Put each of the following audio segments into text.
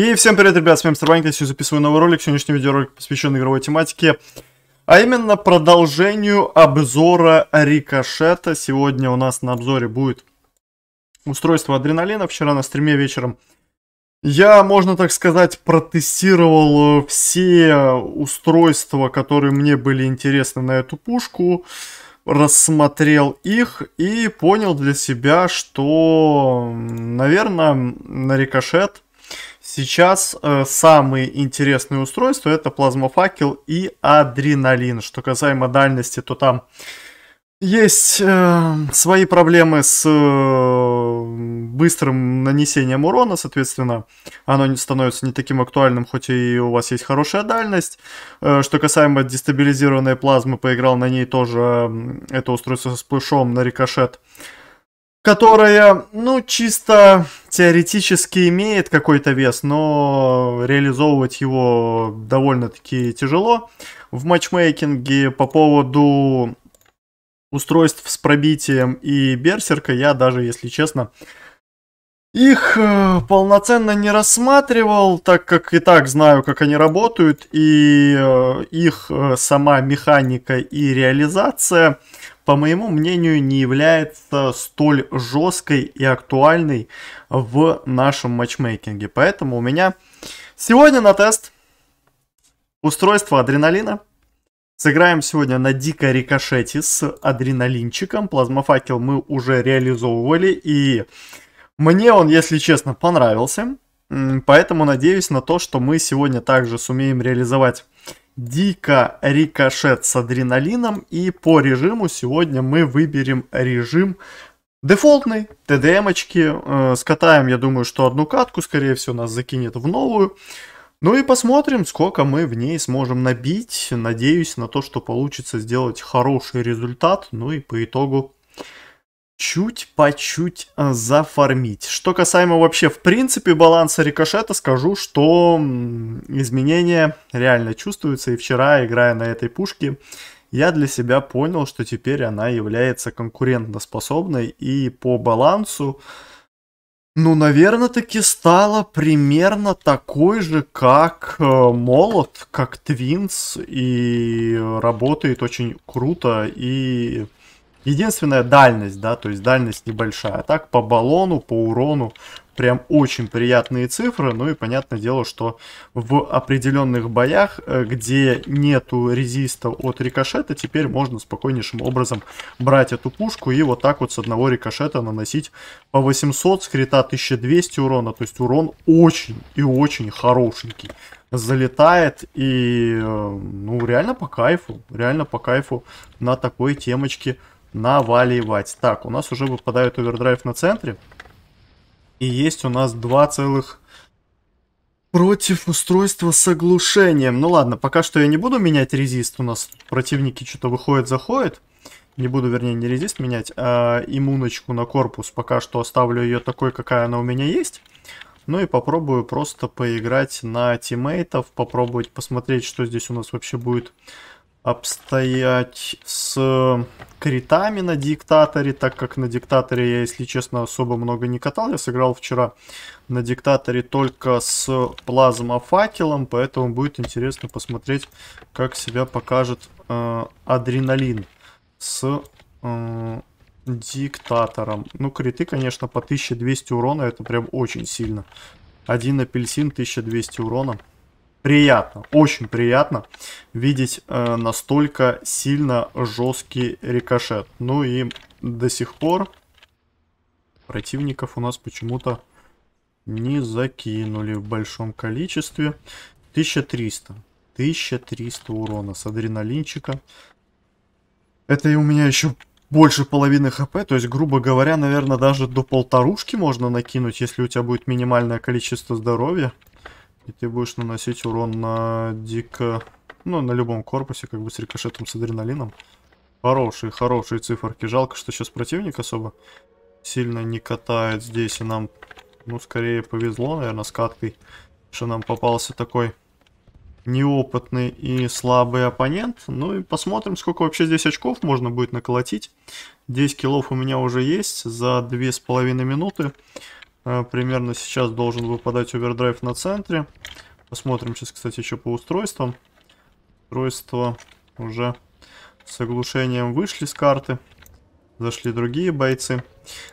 И всем привет, ребят, с вами Старбанк, я сегодня записываю новый ролик, сегодняшний видеоролик посвящен игровой тематике, а именно продолжению обзора рикошета. Сегодня у нас на обзоре будет устройство адреналина, вчера на стриме вечером я, можно так сказать, протестировал все устройства, которые мне были интересны на эту пушку, рассмотрел их и понял для себя, что, наверное, на рикошет – Сейчас э, самые интересные устройства это плазмофакел и адреналин. Что касаемо дальности, то там есть э, свои проблемы с э, быстрым нанесением урона, соответственно, оно не становится не таким актуальным, хоть и у вас есть хорошая дальность. Э, что касаемо дестабилизированной плазмы, поиграл на ней тоже э, это устройство с плешом на рикошет которая, ну, чисто теоретически имеет какой-то вес, но реализовывать его довольно-таки тяжело. В матчмейкинге по поводу устройств с пробитием и берсерка я даже, если честно, их э, полноценно не рассматривал, так как и так знаю, как они работают, и э, их э, сама механика и реализация – по моему мнению, не является столь жесткой и актуальной в нашем матчмейкинге. Поэтому у меня сегодня на тест устройство адреналина. Сыграем сегодня на дикой Рикошете с адреналинчиком. Плазмофакел мы уже реализовывали и мне он, если честно, понравился. Поэтому надеюсь на то, что мы сегодня также сумеем реализовать дико рикошет с адреналином. И по режиму сегодня мы выберем режим дефолтный, ТДМочки. Э, скатаем, я думаю, что одну катку, скорее всего, нас закинет в новую. Ну и посмотрим, сколько мы в ней сможем набить. Надеюсь на то, что получится сделать хороший результат. Ну и по итогу чуть по чуть э, зафармить. Что касаемо вообще в принципе баланса рикошета, скажу, что изменения реально чувствуются. И вчера, играя на этой пушке, я для себя понял, что теперь она является конкурентоспособной и по балансу, ну, наверное, таки стала примерно такой же, как э, Молот, как Твинс, и работает очень круто, и Единственная дальность, да, то есть дальность небольшая. а Так, по баллону, по урону, прям очень приятные цифры. Ну и понятное дело, что в определенных боях, э, где нету резиста от рикошета, теперь можно спокойнейшим образом брать эту пушку и вот так вот с одного рикошета наносить по 800, скрита 1200 урона. То есть урон очень и очень хорошенький залетает и э, ну реально по кайфу реально по кайфу на такой темочке наваливать. Так, у нас уже выпадает овердрайв на центре. И есть у нас два целых против устройства с оглушением. Ну ладно, пока что я не буду менять резист. У нас противники что-то выходят, заходят. Не буду, вернее, не резист менять, а иммуночку на корпус. Пока что оставлю ее такой, какая она у меня есть. Ну и попробую просто поиграть на тиммейтов, попробовать посмотреть, что здесь у нас вообще будет обстоять с критами на диктаторе, так как на диктаторе я, если честно, особо много не катал. Я сыграл вчера на диктаторе только с плазмофакелом, поэтому будет интересно посмотреть, как себя покажет э, адреналин с э, диктатором. Ну, криты, конечно, по 1200 урона, это прям очень сильно. Один апельсин, 1200 урона приятно, очень приятно видеть э, настолько сильно жесткий рикошет. Ну и до сих пор противников у нас почему-то не закинули в большом количестве. 1300. 1300 урона с адреналинчика. Это и у меня еще больше половины хп, то есть, грубо говоря, наверное, даже до полторушки можно накинуть, если у тебя будет минимальное количество здоровья. И ты будешь наносить урон на дико... Ну, на любом корпусе, как бы с рикошетом, с адреналином. Хорошие, хорошие циферки. Жалко, что сейчас противник особо сильно не катает здесь. И нам, ну, скорее повезло, наверное, с каткой, что нам попался такой неопытный и слабый оппонент. Ну и посмотрим, сколько вообще здесь очков можно будет наколотить. 10 килов у меня уже есть за 2,5 минуты. Э, примерно сейчас должен выпадать овердрайв на центре. Посмотрим сейчас, кстати, еще по устройствам. Устройства уже с оглушением вышли с карты. Зашли другие бойцы.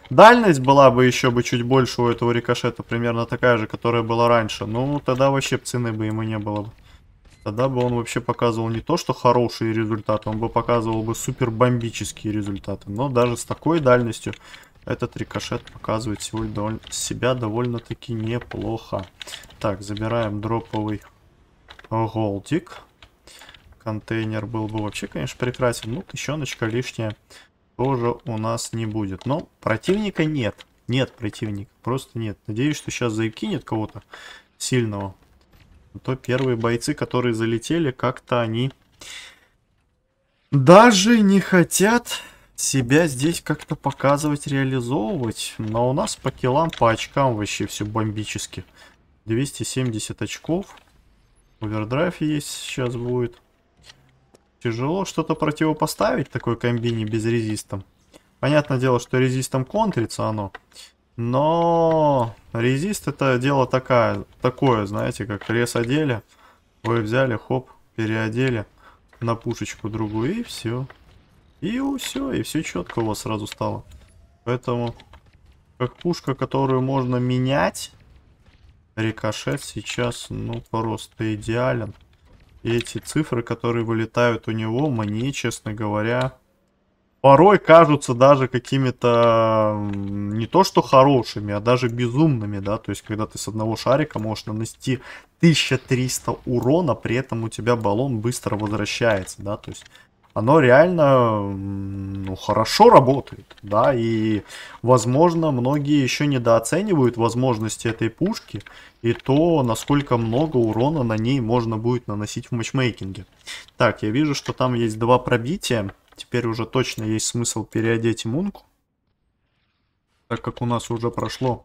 Дальность была бы еще бы чуть больше у этого рикошета, примерно такая же, которая была раньше. Ну, тогда вообще цены бы ему не было бы. Тогда бы он вообще показывал не то, что хорошие результаты, он бы показывал бы супер бомбические результаты. Но даже с такой дальностью этот рикошет показывает себя довольно-таки неплохо. Так, забираем дроповый голдик. Контейнер был бы вообще, конечно, прекрасен. Ну, тыщеночка лишняя тоже у нас не будет. Но противника нет. Нет противника, просто нет. Надеюсь, что сейчас закинет кого-то сильного. А то первые бойцы, которые залетели, как-то они даже не хотят себя здесь как-то показывать, реализовывать. Но у нас по килам, по очкам вообще все бомбически. 270 очков. Овердрайв есть сейчас будет. Тяжело что-то противопоставить такой комбине без резиста. Понятное дело, что резистом контрится оно. Но резист это дело такая, такое, знаете, как рез одели. Вы взяли, хоп, переодели на пушечку другую и все. И все, и все четко у вас сразу стало. Поэтому, как пушка, которую можно менять, рикошет сейчас, ну, просто идеален. И эти цифры, которые вылетают у него, мне, честно говоря, порой кажутся даже какими-то не то что хорошими, а даже безумными, да, то есть когда ты с одного шарика можешь нанести 1300 урона, при этом у тебя баллон быстро возвращается, да, то есть оно реально ну, хорошо работает, да, и, возможно, многие еще недооценивают возможности этой пушки и то, насколько много урона на ней можно будет наносить в матчмейкинге. Так, я вижу, что там есть два пробития, теперь уже точно есть смысл переодеть иммунку, так как у нас уже прошло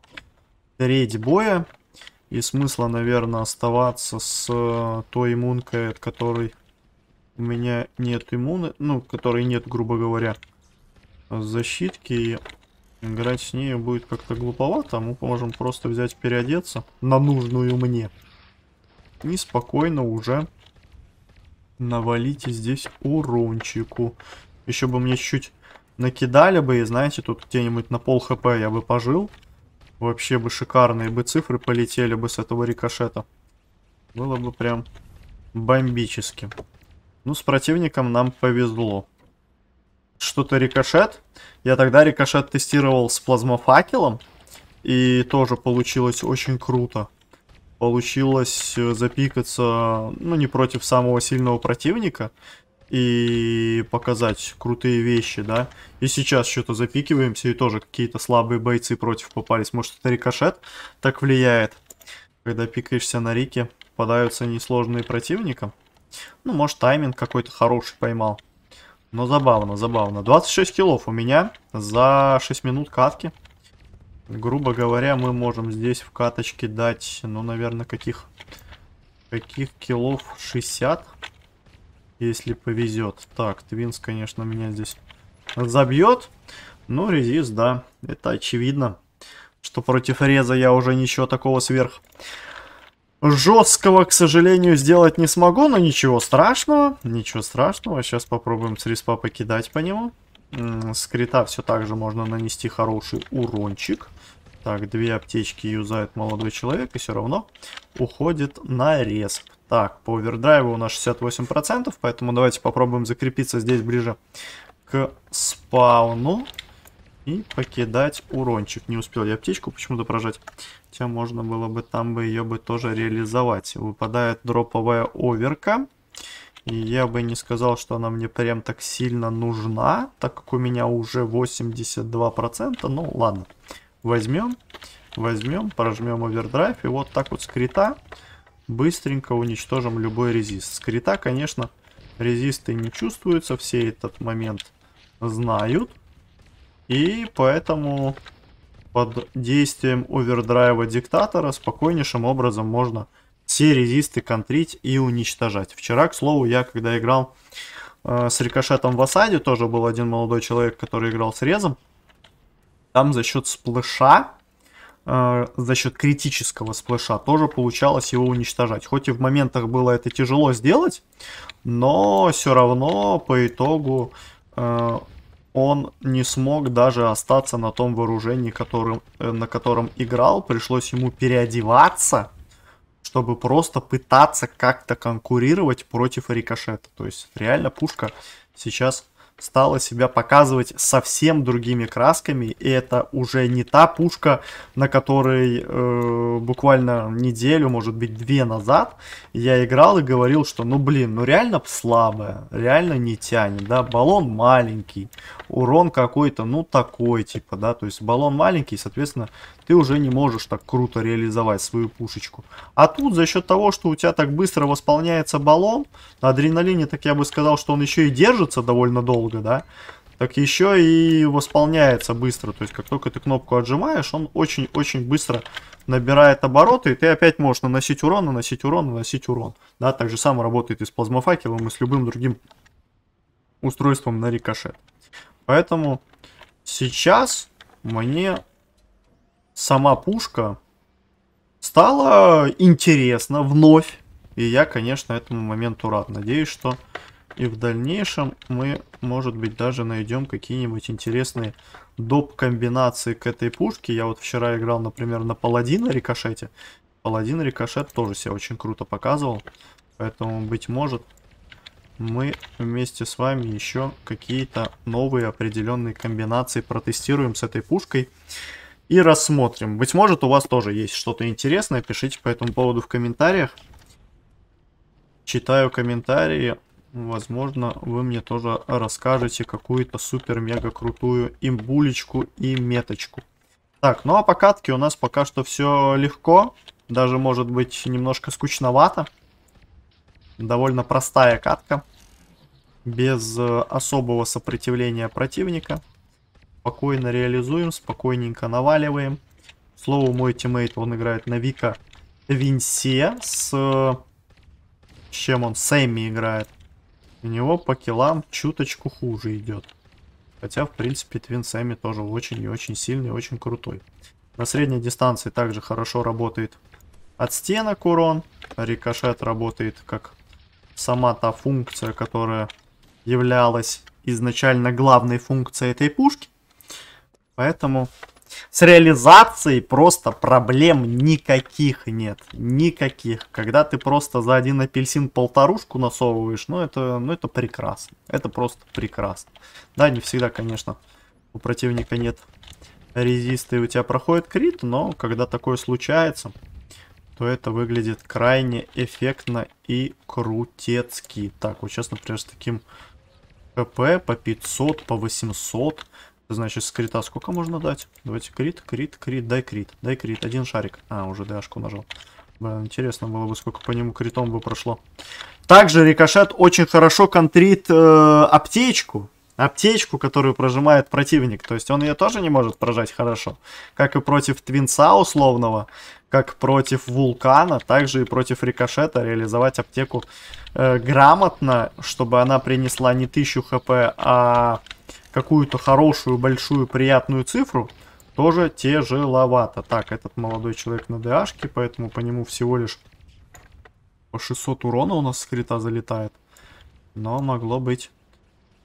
треть боя, и смысла, наверное, оставаться с э, той иммункой, от которой у меня нет иммуны, ну, которой нет, грубо говоря, защитки, и играть с ней будет как-то глуповато, а мы можем просто взять переодеться на нужную мне. И спокойно уже навалить здесь урончику. Еще бы мне чуть-чуть накидали бы, и знаете, тут где-нибудь на пол хп я бы пожил. Вообще бы шикарные бы цифры полетели бы с этого рикошета. Было бы прям бомбически. Ну, с противником нам повезло. Что-то рикошет. Я тогда рикошет тестировал с плазмофакелом. И тоже получилось очень круто. Получилось э, запикаться, ну, не против самого сильного противника. И показать крутые вещи, да. И сейчас что-то запикиваемся, и тоже какие-то слабые бойцы против попались. Может, это рикошет так влияет, когда пикаешься на рике, попадаются несложные противника. Ну, может, тайминг какой-то хороший поймал. Но забавно, забавно. 26 килов у меня за 6 минут катки. Грубо говоря, мы можем здесь в каточке дать, ну, наверное, каких... Каких килов 60, если повезет. Так, Твинс, конечно, меня здесь забьет. Ну, резист, да, это очевидно, что против реза я уже ничего такого сверх жесткого, к сожалению, сделать не смогу, но ничего страшного. Ничего страшного. Сейчас попробуем с респа покидать по нему. С все так же можно нанести хороший урончик. Так, две аптечки юзает молодой человек, и все равно уходит на респ. Так, по овердрайву у нас 68%, поэтому давайте попробуем закрепиться здесь ближе к спауну. И покидать урончик. Не успел я птичку почему-то прожать. Хотя можно было бы там бы ее бы тоже реализовать. Выпадает дроповая оверка. И я бы не сказал, что она мне прям так сильно нужна, так как у меня уже 82%. Ну ладно, возьмем, возьмем, прожмем овердрайв. И вот так вот скрита быстренько уничтожим любой резист. Скрита, конечно, резисты не чувствуются, все этот момент знают. И поэтому под действием овердрайва диктатора спокойнейшим образом можно все резисты контрить и уничтожать. Вчера, к слову, я когда играл э, с рикошетом в осаде, тоже был один молодой человек, который играл с резом. Там за счет сплэша, э, за счет критического сплэша тоже получалось его уничтожать. Хоть и в моментах было это тяжело сделать, но все равно по итогу э, он не смог даже остаться на том вооружении, которым, э, на котором играл. Пришлось ему переодеваться, чтобы просто пытаться как-то конкурировать против рикошета. То есть реально пушка сейчас стала себя показывать совсем другими красками. И это уже не та пушка, на которой э, буквально неделю, может быть, две назад я играл и говорил, что ну блин, ну реально слабая, реально не тянет, да, баллон маленький, урон какой-то, ну, такой, типа, да, то есть баллон маленький, соответственно, ты уже не можешь так круто реализовать свою пушечку. А тут за счет того, что у тебя так быстро восполняется баллон, на адреналине, так я бы сказал, что он еще и держится довольно долго, да, так еще и восполняется быстро. То есть, как только ты кнопку отжимаешь, он очень-очень быстро набирает обороты, и ты опять можешь наносить урон, наносить урон, наносить урон. Да, так же само работает и с плазмофакелом, и с любым другим устройством на рикошет. Поэтому сейчас мне сама пушка стала интересна вновь. И я, конечно, этому моменту рад. Надеюсь, что и в дальнейшем мы, может быть, даже найдем какие-нибудь интересные доп. комбинации к этой пушке. Я вот вчера играл, например, на Паладина Рикошете. Паладин Рикошет тоже себя очень круто показывал. Поэтому, быть может, мы вместе с вами еще какие-то новые определенные комбинации протестируем с этой пушкой и рассмотрим. Быть может, у вас тоже есть что-то интересное, пишите по этому поводу в комментариях. Читаю комментарии, возможно, вы мне тоже расскажете какую-то супер-мега-крутую имбулечку и меточку. Так, ну а по катке у нас пока что все легко, даже может быть немножко скучновато. Довольно простая катка без э, особого сопротивления противника. Спокойно реализуем, спокойненько наваливаем. Слово, мой тиммейт, он играет на Вика Винсе с... Э, чем он? Сэмми играет. У него по килам чуточку хуже идет. Хотя, в принципе, Твин Сэмми тоже очень и очень сильный, очень крутой. На средней дистанции также хорошо работает от стенок урон. Рикошет работает как сама та функция, которая являлась изначально главной функцией этой пушки. Поэтому с реализацией просто проблем никаких нет. Никаких. Когда ты просто за один апельсин полторушку насовываешь, ну это, ну это прекрасно. Это просто прекрасно. Да, не всегда, конечно, у противника нет резиста и у тебя проходит крит, но когда такое случается, то это выглядит крайне эффектно и крутецки. Так, вот сейчас, например, с таким КП по 500, по 800. Значит, с крита сколько можно дать? Давайте крит, крит, крит, дай крит, дай крит. Один шарик. А, уже дашку нажал. Блин, интересно было бы, сколько по нему критом бы прошло. Также рикошет очень хорошо контрит э, аптечку аптечку, которую прожимает противник. То есть он ее тоже не может прожать хорошо. Как и против Твинса условного, как против Вулкана, также и против Рикошета реализовать аптеку э, грамотно, чтобы она принесла не 1000 хп, а какую-то хорошую, большую, приятную цифру, тоже тяжеловато. Так, этот молодой человек на ДАшке, поэтому по нему всего лишь по 600 урона у нас скрита залетает. Но могло быть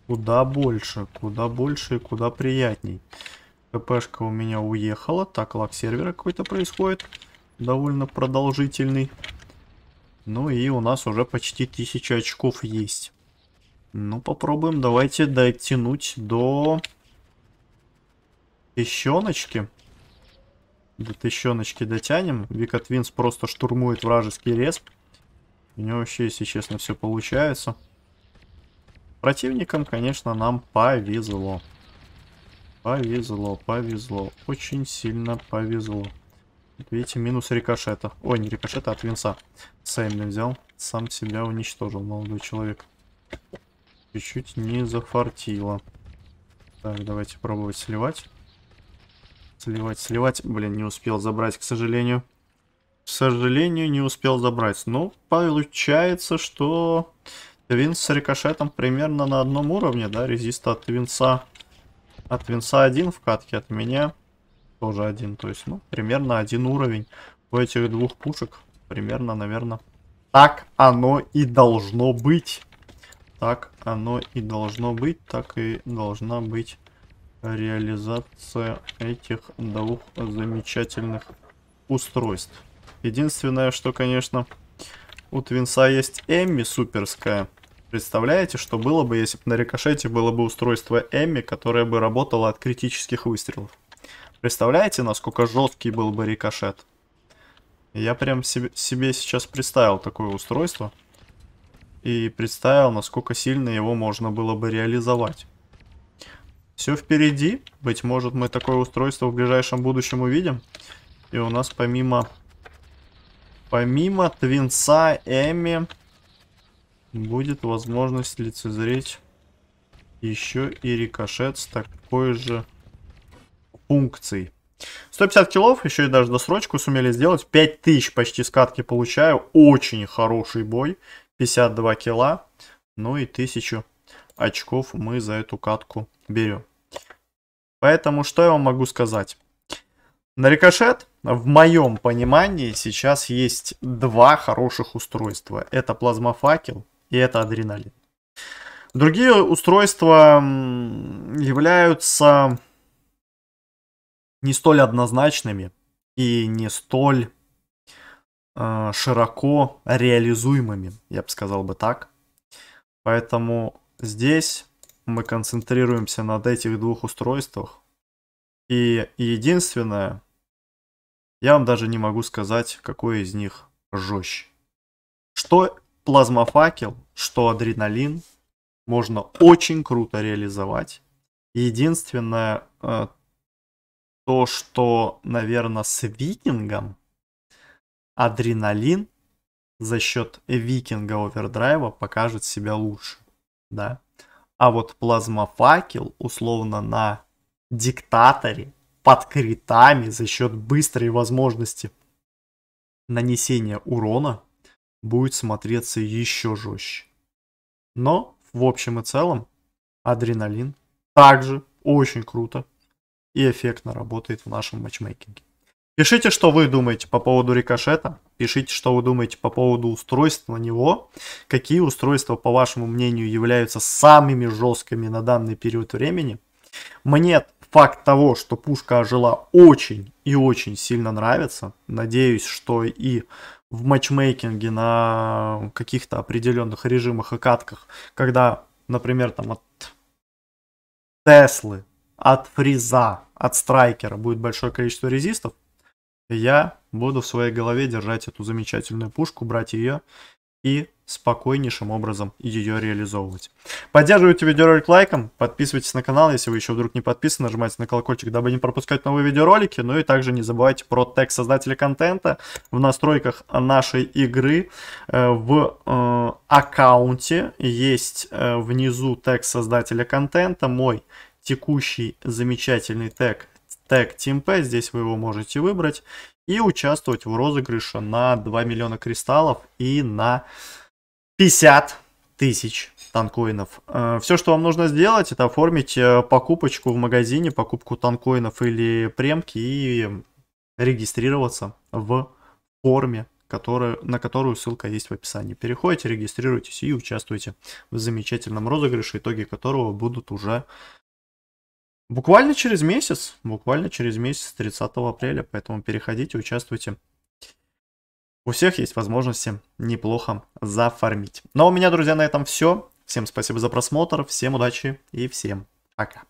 Куда больше, куда больше и куда приятней. ППшка у меня уехала. Так, лаг сервера какой-то происходит. Довольно продолжительный. Ну и у нас уже почти 1000 очков есть. Ну, попробуем, давайте дотянуть до песченочки. До песченочки дотянем. Викатвинс просто штурмует вражеский респ. У него вообще, если честно, все получается противником, конечно, нам повезло. Повезло, повезло. Очень сильно повезло. Видите, минус рикошета. Ой, не рикошета, от а винца. Сэмми взял. Сам себя уничтожил, молодой человек. Чуть-чуть не зафартило. Так, давайте пробовать сливать. Сливать, сливать. Блин, не успел забрать, к сожалению. К сожалению, не успел забрать. Но ну, получается, что Твинс с рикошетом примерно на одном уровне, да, резиста от Твинса. От Твинса один в катке, от меня тоже один. То есть, ну, примерно один уровень у этих двух пушек. Примерно, наверное. Так оно и должно быть. Так оно и должно быть, так и должна быть реализация этих двух замечательных устройств. Единственное, что, конечно, у Твинса есть Эмми суперская. Представляете, что было бы, если бы на рикошете было бы устройство Эми, которое бы работало от критических выстрелов? Представляете, насколько жесткий был бы рикошет? Я прям себе, себе сейчас представил такое устройство. И представил, насколько сильно его можно было бы реализовать. Все впереди. Быть может, мы такое устройство в ближайшем будущем увидим. И у нас помимо... Помимо Твинса, Эми будет возможность лицезреть еще и рикошет с такой же функцией. 150 килов, еще и даже досрочку сумели сделать. 5000 почти скатки получаю. Очень хороший бой. 52 кило. Ну и 1000 очков мы за эту катку берем. Поэтому что я вам могу сказать? На рикошет, в моем понимании, сейчас есть два хороших устройства. Это плазмофакел и это адреналин. Другие устройства являются не столь однозначными и не столь э, широко реализуемыми, я бы сказал бы так. Поэтому здесь мы концентрируемся над этих двух устройствах. И единственное, я вам даже не могу сказать, какой из них жестче. Что плазмофакел, что адреналин можно очень круто реализовать. Единственное, э, то, что, наверное, с викингом адреналин за счет викинга овердрайва покажет себя лучше, да. А вот плазмофакел, условно, на диктаторе, под критами, за счет быстрой возможности нанесения урона, будет смотреться еще жестче. Но в общем и целом адреналин также очень круто и эффектно работает в нашем матчмейкинге. Пишите, что вы думаете по поводу рикошета, пишите, что вы думаете по поводу устройств на него, какие устройства, по вашему мнению, являются самыми жесткими на данный период времени. Мне факт того, что пушка ожила очень и очень сильно нравится. Надеюсь, что и в матчмейкинге на каких-то определенных режимах и катках, когда, например, там от Теслы, от Фриза, от Страйкера будет большое количество резистов, я буду в своей голове держать эту замечательную пушку, брать ее и спокойнейшим образом ее реализовывать. Поддерживайте видеоролик лайком, подписывайтесь на канал, если вы еще вдруг не подписаны, нажимайте на колокольчик, дабы не пропускать новые видеоролики, ну и также не забывайте про тег создателя контента в настройках нашей игры э, в э, аккаунте есть э, внизу тег создателя контента, мой текущий замечательный тег тег TeamPay, здесь вы его можете выбрать и участвовать в розыгрыше на 2 миллиона кристаллов и на 50 тысяч танкоинов. Э, Все, что вам нужно сделать, это оформить э, покупочку в магазине, покупку танкоинов или премки и регистрироваться в форме, которая, на которую ссылка есть в описании. Переходите, регистрируйтесь и участвуйте в замечательном розыгрыше, итоги которого будут уже буквально через месяц, буквально через месяц, 30 апреля. Поэтому переходите, участвуйте у всех есть возможности неплохо зафармить. Но ну, а у меня, друзья, на этом все. Всем спасибо за просмотр, всем удачи и всем пока.